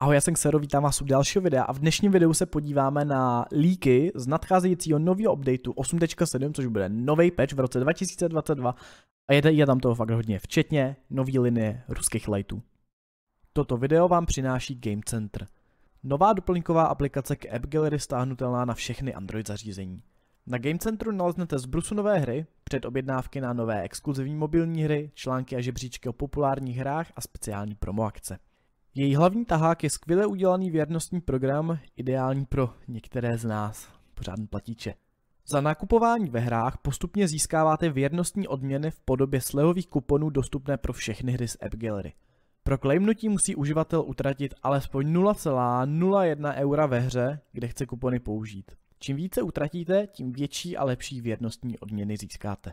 Ahoj, já jsem Xero, vítám vás u dalšího videa a v dnešním videu se podíváme na líky z nadcházejícího nového updateu 8.7, což bude nový patch v roce 2022 a je, je tam toho fakt hodně, včetně nový linie ruských lightů. Toto video vám přináší Game Center. Nová doplňková aplikace k App Gallery stáhnutelná na všechny Android zařízení. Na Game Centru naleznete zbrusu nové hry, předobjednávky na nové exkluzivní mobilní hry, články a žebříčky o populárních hrách a speciální promo akce. Její hlavní tahák je skvěle udělaný věrnostní program, ideální pro některé z nás, pořádný platíče. Za nakupování ve hrách postupně získáváte věrnostní odměny v podobě slevových kuponů dostupné pro všechny hry z App Gallery. Pro klejmnutí musí uživatel utratit alespoň 0,01 eura ve hře, kde chce kupony použít. Čím více utratíte, tím větší a lepší věrnostní odměny získáte.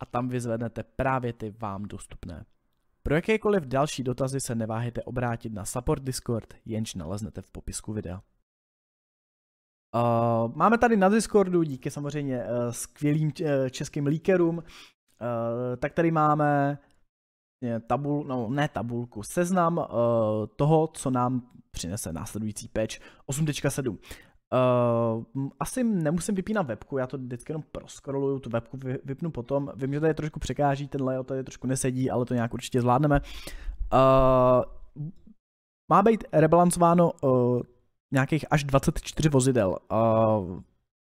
a tam vyzvednete právě ty vám dostupné. Pro jakékoliv další dotazy se neváhejte obrátit na support Discord, jenž naleznete v popisku videa. Uh, máme tady na Discordu, díky samozřejmě uh, skvělým uh, českým líkerům, uh, tak tady máme tabul, no ne tabulku, seznam uh, toho, co nám přinese následující patch Uh, asi nemusím vypínat webku, já to vždycky jenom proskroluju, tu webku vy, vypnu potom. Vím, že tady trošku překáží, ten layout tady trošku nesedí, ale to nějak určitě zvládneme. Uh, má být rebalancováno uh, nějakých až 24 vozidel. Uh,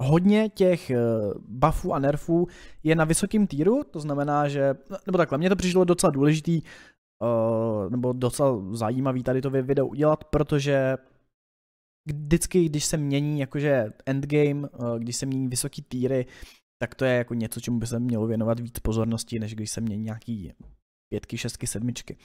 hodně těch buffů a nerfů je na vysokém týru, to znamená, že, nebo takhle, mně to přišlo docela důležitý, uh, nebo docela zajímavý tady to video udělat, protože vždycky, když se mění jakože endgame, eh, když se mění vysoký týry, tak to je jako něco, čemu by se mělo věnovat víc pozornosti, než když se mění nějaký pětky, šestky, sedmičky.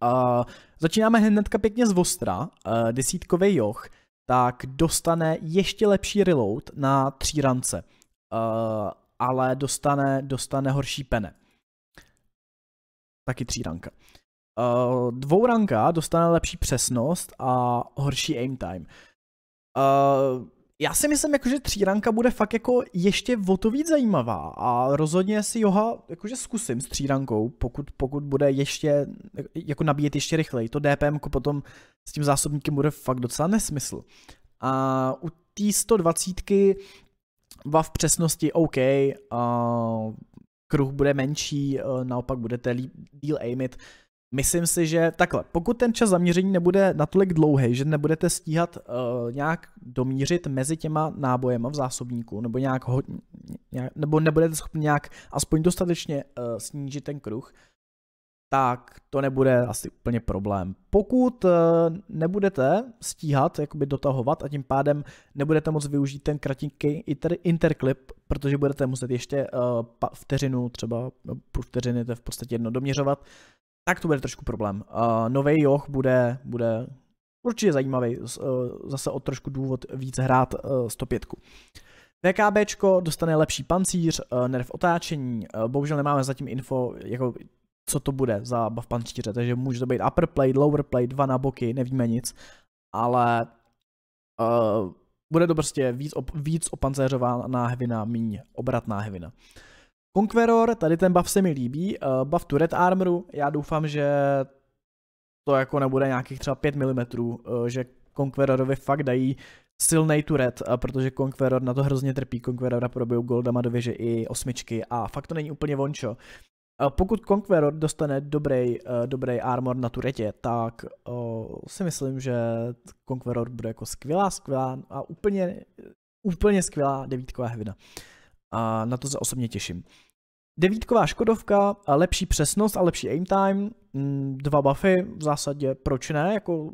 A začínáme hnedka pěkně z Vostra, eh, desítkový joch, tak dostane ještě lepší reload na tří rance, eh, ale dostane, dostane horší pene. Taky tří ranka. Uh, dvouranka dostane lepší přesnost a horší aim time. Uh, já si myslím, jako, že tříranka bude fakt jako ještě o to víc zajímavá a rozhodně si Joha jakože zkusím s třírankou, pokud, pokud bude ještě jako nabíjet ještě rychleji. To DPM potom s tím zásobníkem bude fakt docela nesmysl. A u té 120 v přesnosti OK, uh, kruh bude menší, uh, naopak budete líp, deal aimit, uh, Myslím si, že takhle, pokud ten čas zaměření nebude natolik dlouhý, že nebudete stíhat uh, nějak domířit mezi těma nábojema v zásobníku, nebo nějak, ho, nějak nebo nebudete schopni nějak aspoň dostatečně uh, snížit ten kruh, tak to nebude asi úplně problém. Pokud uh, nebudete stíhat, jakoby dotahovat a tím pádem nebudete moc využít ten kratinký inter, interklip, protože budete muset ještě uh, pa, vteřinu třeba, no, vteřiny to je v podstatě jedno doměřovat, tak to bude trošku problém. Uh, Nový Joch bude, bude určitě zajímavý, uh, zase o trošku důvod víc hrát uh, 105. VKB dostane lepší pancíř, uh, nerv otáčení, uh, bohužel nemáme zatím info, jako co to bude za buff pancíře, takže může to být upper plate, lower plate, dva na boky, nevíme nic, ale uh, bude to prostě víc, op, víc opanceřována hevina, míň obratná hevina. Uh, Conqueror, tady ten buff se mi líbí, uh, buff tu Red Armoru, já doufám, že to jako nebude nějakých třeba 5 mm, uh, že Conquerorovi fakt dají silnej turet, eh, protože Conqueror na to hrozně trpí, Conquerora probijou goldama do věže i osmičky a fakt to není úplně vončo. Eh, pokud Conqueror dostane dobrý, dobrý armor na turetě, tak uh, si myslím, že Conqueror bude jako skvělá, skvělá a úplně, úplně skvělá devítková hvina. A na to se osobně těším. Devítková Škodovka, lepší přesnost a lepší aim time, mm, dva buffy, v zásadě proč ne, jako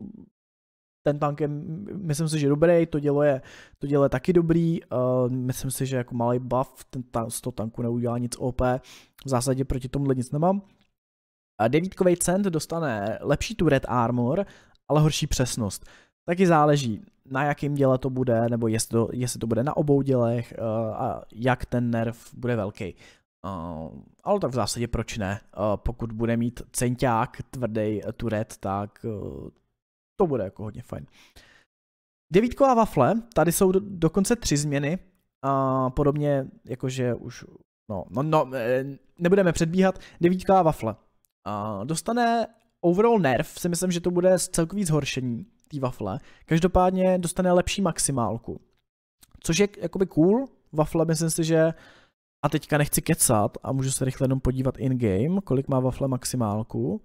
ten tank je, myslím si, že dobrý, to dělo je, to dělo je taky dobrý, uh, myslím si, že jako malý buff, ten ta, z toho tanku neudělá nic OP, v zásadě proti tomuhle nic nemám. A devítkový cent dostane lepší turret armor, ale horší přesnost. Taky záleží, na jakém děle to bude, nebo jestli to, jestli to bude na obou dělech uh, a jak ten nerv bude velký. Uh, ale tak v zásadě proč ne? Uh, pokud bude mít centiák tvrdý turet, tak uh, to bude jako hodně fajn. Devítková wafle, tady jsou do, dokonce tři změny, uh, podobně jakože už, no, no, no nebudeme předbíhat, devítková wafle. Uh, dostane overall nerv, si myslím, že to bude celkový zhoršení té wafle, každopádně dostane lepší maximálku, což je jakoby cool, wafle myslím si, že uh, a teďka nechci kecat a můžu se rychle jenom podívat in-game, kolik má wafle maximálku.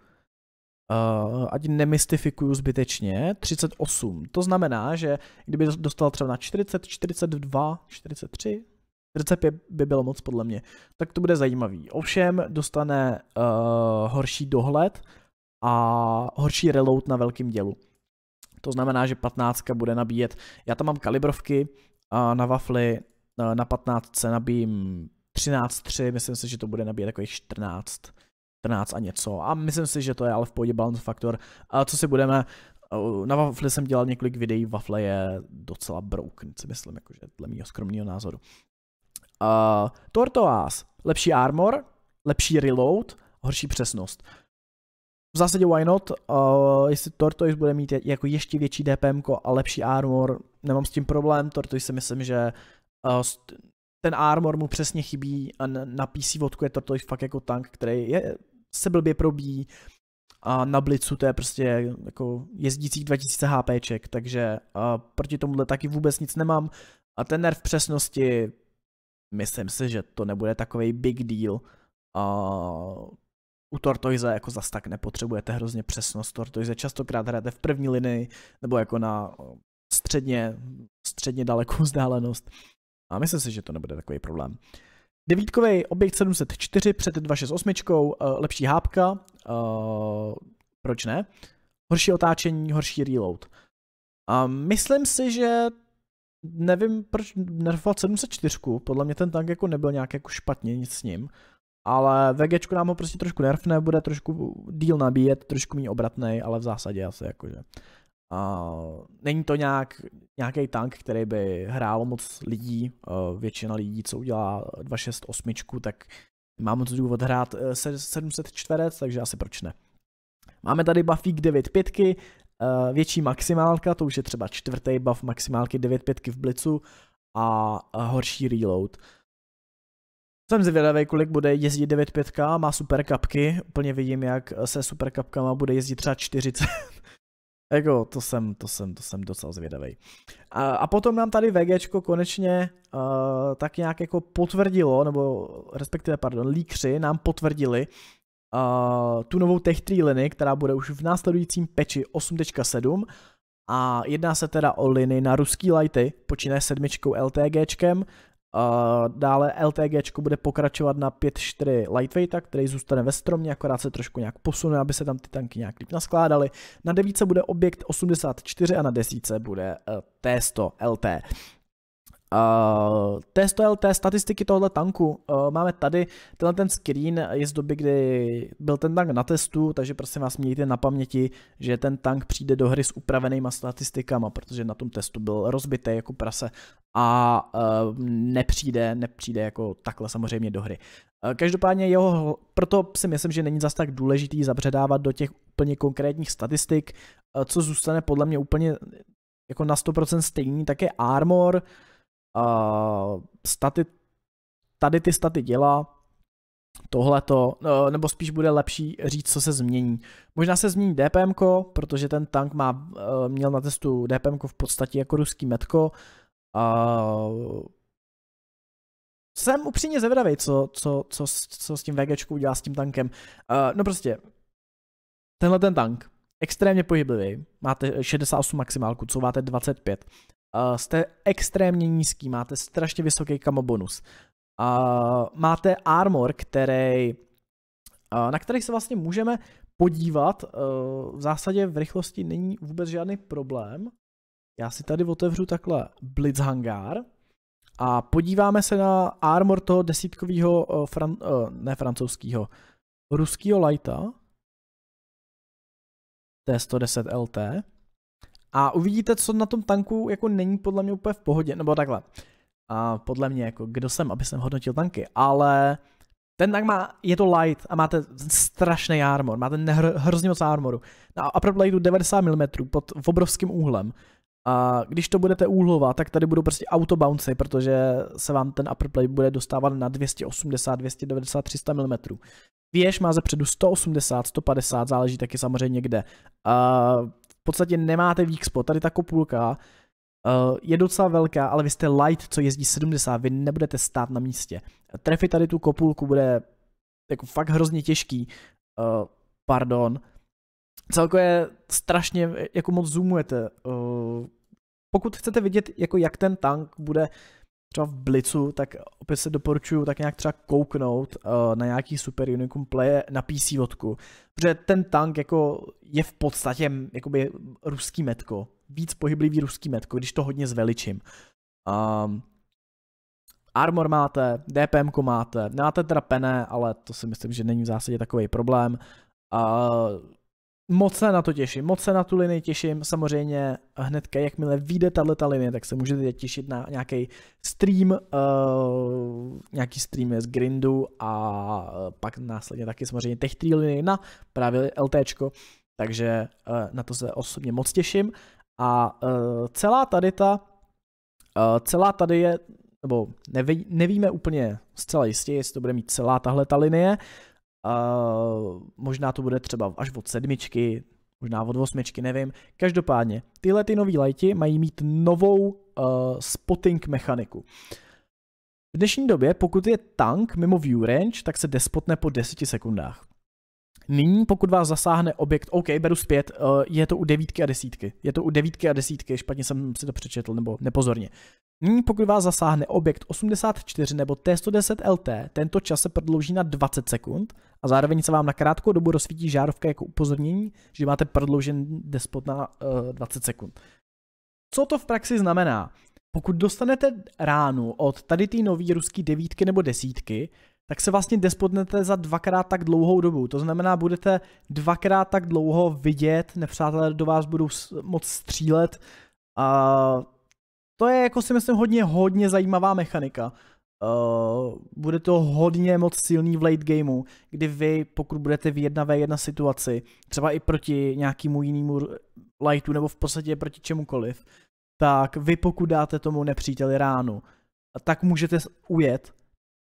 Uh, ať nemystifikuju zbytečně, 38. To znamená, že kdyby dostal třeba na 40, 42, 43, 45 by bylo moc podle mě, tak to bude zajímavý. Ovšem dostane uh, horší dohled a horší reload na velkém dělu. To znamená, že 15 bude nabíjet, já tam mám kalibrovky uh, na wafly, uh, na 15 nabíjím 13,3, myslím si, že to bude nabíjet takových 14, 14 a něco. A myslím si, že to je ale v pohodě balance faktor. A co si budeme, eh, na Wafle jsem dělal několik videí, Wafle je docela broken, si myslím, jakože dle mého skromného názoru. Uh, Tortoise, lepší armor, lepší reload, horší přesnost. V zásadě why not, uh, jestli Tortoise bude mít jako ještě větší DPM a lepší armor, nemám s tím problém, Tortoise si myslím, že uh, ten armor mu přesně chybí a na PC vodku je to, to fakt jako tank, který je, se blbě probíjí a na blicu to je prostě jako jezdících 2000 HPček, takže a proti tomuhle taky vůbec nic nemám a ten nerv přesnosti myslím si, že to nebude takový big deal a u Tortoise jako zas tak nepotřebujete hrozně přesnost Tortoise, častokrát hrajete v první linii nebo jako na středně, středně dalekou vzdálenost a myslím si, že to nebude takový problém. Devítkový objekt 704 před 268, eh, lepší hápka, eh, proč ne? Horší otáčení, horší reload. A myslím si, že nevím, proč nerfovat 704, podle mě ten tank jako nebyl nějak jako špatně, nic s ním. Ale VG nám ho prostě trošku nerfne, bude trošku díl nabíjet, trošku méně obratnej, ale v zásadě asi jakože. A není to nějak nějaký tank, který by hrálo moc lidí, eh, většina lidí, co udělá 268, tak má moc důvod hrát 700 eh, čtverec, takže asi proč ne. Máme tady buffík 9.5, eh, větší maximálka, to už je třeba čtvrtý buff maximálky 9.5 v blicu a horší reload. Jsem zvědavý, kolik bude jezdit 9.5, má super kapky, úplně vidím, jak se super kapkama bude jezdit třeba 40. Jako, to jsem, to jsem, to jsem docela zvědavý. A, a potom nám tady VGčko konečně uh, tak nějak jako potvrdilo, nebo respektive, pardon, líkři nám potvrdili uh, tu novou Tech 3 linii, která bude už v následujícím peči 8.7 a jedná se teda o liny na ruský lighty, počínaje sedmičkou LTGčkem Dále LTG bude pokračovat na 5.4 lightweighta, který zůstane ve stromě, akorát se trošku nějak posune, aby se tam ty tanky nějak líp naskládaly. Na 9 bude objekt 84 a na 10 bude T100 LT. Uh, 100 lt statistiky tohoto tanku uh, máme tady. Tenhle ten screen je z doby, kdy byl ten tank na testu, takže prosím vás mějte na paměti, že ten tank přijde do hry s upravenýma statistikama, protože na tom testu byl rozbitý jako prase a uh, nepřijde, nepřijde jako takhle samozřejmě do hry. Uh, každopádně jeho, proto si myslím, že není zas tak důležitý zabředávat do těch úplně konkrétních statistik, uh, co zůstane podle mě úplně jako na 100% stejný, tak je armor, uh, staty, tady ty staty dělá, tohleto, to, nebo spíš bude lepší říct, co se změní. Možná se změní DPM, protože ten tank má, měl na testu DPM v podstatě jako ruský metko, a jsem upřímně zvědavý, co, co, co, co s tím VGčku udělá s tím tankem. Uh, no prostě, tenhle ten tank, extrémně pohyblivý, máte 68 maximálku, máte 25. Uh, jste extrémně nízký, máte strašně vysoký kamo bonus. Uh, máte armor, který, uh, na který se vlastně můžeme podívat. Uh, v zásadě v rychlosti není vůbec žádný problém. Já si tady otevřu takhle Blitz Hangar a podíváme se na armor toho desítkového, eh, fran, eh, ne francouzského, ruského lighta. T110 LT. A uvidíte, co na tom tanku jako není podle mě úplně v pohodě, nebo takhle. A podle mě, jako kdo jsem, aby jsem hodnotil tanky, ale ten tank má, je to light a máte strašný armor, máte hr, hrozně moc armoru. Na Upper 90 mm pod obrovským úhlem. A když to budete úhlova, tak tady budou prostě autobouncy, protože se vám ten upper plate bude dostávat na 280, 290, 300 mm. Věž má zepředu 180, 150, záleží taky samozřejmě kde. A v podstatě nemáte weak spot, tady ta kopulka eh, je docela velká, ale vy jste light, co jezdí 70, vy nebudete stát na místě. Trefit tady tu kopulku bude jako fakt hrozně těžký, eh, pardon, celkově strašně jako moc zoomujete. Eh, pokud chcete vidět, jako jak ten tank bude třeba v Blicu, tak opět se doporučuju tak nějak třeba kouknout uh, na nějaký Super unicum Play na PC vodku, protože ten tank jako je v podstatě jakoby ruský metko, víc pohyblivý ruský metko, když to hodně zveličím. Um, armor máte, DPM máte, máte teda pené, ale to si myslím, že není v zásadě takový problém. Uh, Moc se na to těším, moc se na tu linii těším, samozřejmě hned jakmile vyjde tato linie, tak se můžete těšit na nějaký stream, uh, nějaký stream z Grindu a pak následně taky samozřejmě těch tří linii na právě LTčko, takže uh, na to se osobně moc těším a uh, celá tady ta, uh, celá tady je, nebo neví, nevíme úplně zcela jistě, jestli to bude mít celá tahle ta linie, Uh, možná to bude třeba až od sedmičky, možná od osmičky, nevím. Každopádně, tyhle ty nový lighty mají mít novou uh, spotting mechaniku. V dnešní době, pokud je tank mimo view range, tak se despotne po 10 sekundách. Nyní, pokud vás zasáhne objekt, OK, beru zpět, eh, je to u devítky a desítky. Je to u devítky a desítky, špatně jsem si to přečetl, nebo nepozorně. Nyní pokud vás zasáhne objekt 84 nebo T110 LT, tento čas se prodlouží na 20 sekund a zároveň se vám na krátkou dobu rozsvítí žárovka jako upozornění, že máte prodloužen despot na uh, eh, 20 sekund. Co to v praxi znamená? Pokud dostanete ránu od tady té nové ruské devítky nebo desítky, tak se vlastně despotnete za dvakrát tak dlouhou dobu. To znamená, budete dvakrát tak dlouho vidět, nepřátelé do vás budou moc střílet a to je jako si myslím hodně, hodně zajímavá mechanika. Uh, bude to hodně moc silný v late gameu, kdy vy, pokud budete v 1v1 situaci, třeba i proti nějakému jinému lightu nebo v podstatě proti čemukoliv, tak vy pokud dáte tomu nepříteli ránu, tak můžete ujet,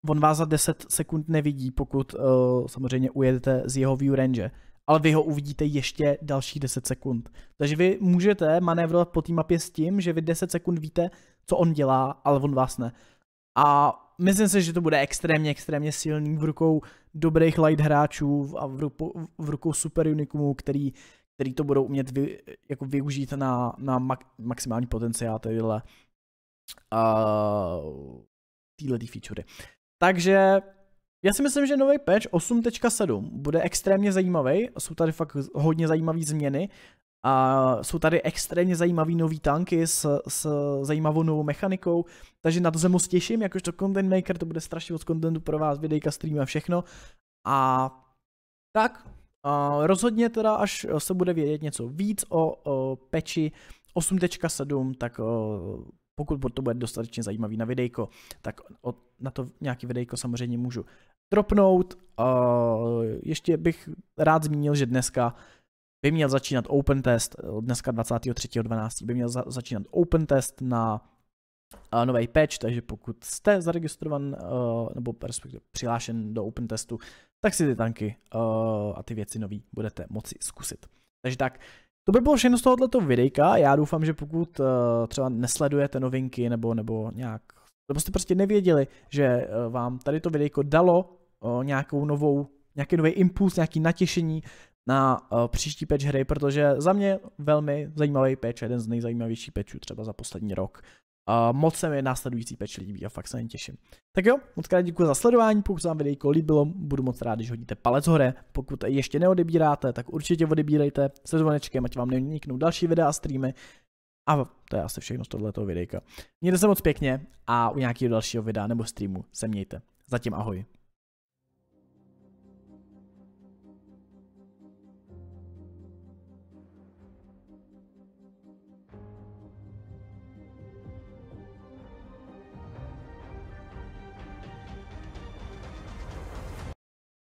on vás za 10 sekund nevidí, pokud uh, samozřejmě ujedete z jeho view range ale vy ho uvidíte ještě další 10 sekund. Takže vy můžete manévrovat po té mapě s tím, že vy 10 sekund víte, co on dělá, ale on vás ne. A myslím si, že to bude extrémně, extrémně silný v rukou dobrých light hráčů a v rukou, v rukou super unikumů, který, který to budou umět vy, jako využít na, na mak, maximální potenciál tyhle uh, feature. Takže já si myslím, že nový patch 8.7 bude extrémně zajímavý. Jsou tady fakt hodně zajímavé změny. A jsou tady extrémně zajímavý nový tanky s, s zajímavou novou mechanikou, takže na to se moc těším, jakožto content maker, to bude strašně moc contentu pro vás, videjka, streamy a všechno. A tak, a rozhodně teda, až se bude vědět něco víc o, o peči 8.7, tak o, pokud to bude dostatečně zajímavý na videjko, tak o, na to nějaký videjko samozřejmě můžu dropnout. ještě bych rád zmínil, že dneska by měl začínat open test, dneska 23.12. by měl začínat open test na nový patch, takže pokud jste zaregistrovan nebo respektive přihlášen do open testu, tak si ty tanky a ty věci nový budete moci zkusit. Takže tak, to by bylo všechno z tohoto videjka. Já doufám, že pokud třeba nesledujete novinky nebo, nebo nějak nebo jste prostě nevěděli, že eh, vám tady to videjko dalo eh, nějakou novou, nějaký nový impuls, nějaký natěšení na eh, příští patch hry, protože za mě velmi zajímavý patch, jeden z nejzajímavějších patchů třeba za poslední rok. A moc se mi následující peč líbí a fakt se na těším. Tak jo, moc krát děkuji za sledování, pokud se vám videjko líbilo, budu moc rád, když hodíte palec hore. Pokud ještě neodebíráte, tak určitě odebírejte se zvonečkem, ať vám neuniknou další videa a streamy a to je asi všechno z tohoto videjka. Mějte se moc pěkně a u nějakého dalšího videa nebo streamu se mějte. Zatím ahoj.